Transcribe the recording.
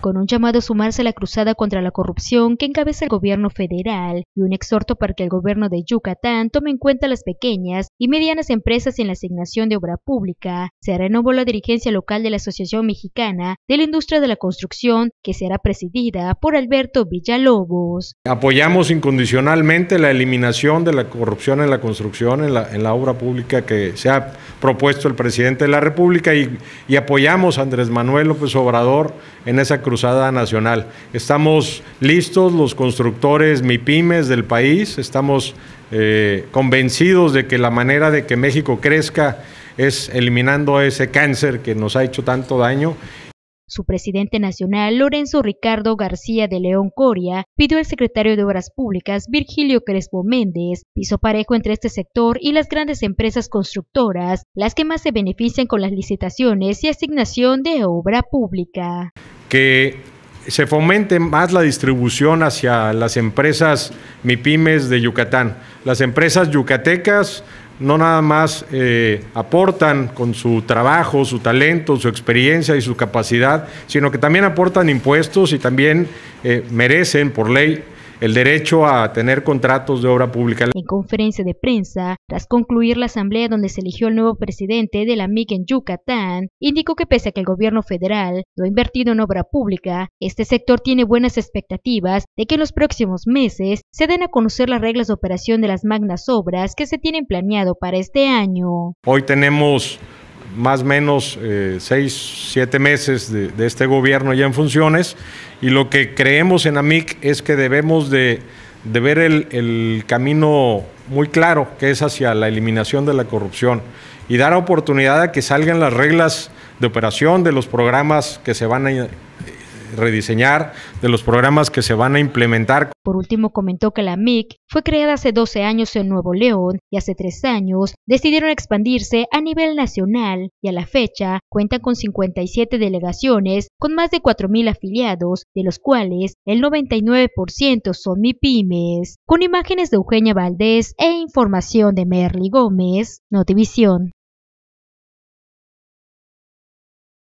con un llamado a sumarse a la cruzada contra la corrupción que encabeza el gobierno federal y un exhorto para que el gobierno de Yucatán tome en cuenta las pequeñas y medianas empresas en la asignación de obra pública. Se renovó la dirigencia local de la Asociación Mexicana de la Industria de la Construcción, que será presidida por Alberto Villalobos. Apoyamos incondicionalmente la eliminación de la corrupción en la construcción, en la, obra pública que se ha propuesto el presidente de la República y, y apoyamos a Andrés Manuel López Obrador en esa Cruzada Nacional. Estamos listos los constructores MIPIMES del país, estamos eh, convencidos de que la manera de que México crezca es eliminando ese cáncer que nos ha hecho tanto daño. Su presidente nacional, Lorenzo Ricardo García de León Coria, pidió al secretario de Obras Públicas, Virgilio Crespo Méndez, piso parejo entre este sector y las grandes empresas constructoras, las que más se benefician con las licitaciones y asignación de obra pública que se fomente más la distribución hacia las empresas MIPIMES de Yucatán. Las empresas yucatecas no nada más eh, aportan con su trabajo, su talento, su experiencia y su capacidad, sino que también aportan impuestos y también eh, merecen por ley el derecho a tener contratos de obra pública. En conferencia de prensa, tras concluir la asamblea donde se eligió el nuevo presidente de la MIG en Yucatán, indicó que pese a que el gobierno federal no ha invertido en obra pública, este sector tiene buenas expectativas de que en los próximos meses se den a conocer las reglas de operación de las magnas obras que se tienen planeado para este año. Hoy tenemos más o menos eh, seis, siete meses de, este gobierno ya en funciones y lo que creemos en AMIC es que debemos de, ver el, el, camino muy claro que es hacia la eliminación de la corrupción y dar oportunidad a que salgan las reglas de operación de los programas que se van a rediseñar, de los programas que se van a implementar. Por último, comentó que la MIC fue creada hace 12 años en Nuevo León y hace tres años decidieron expandirse a nivel nacional y a la fecha cuenta con 57 delegaciones con más de 4.000 afiliados, de los cuales el 99% son MIPIMES. Con imágenes de Eugenia Valdés e información de Merly Gómez, Notivisión.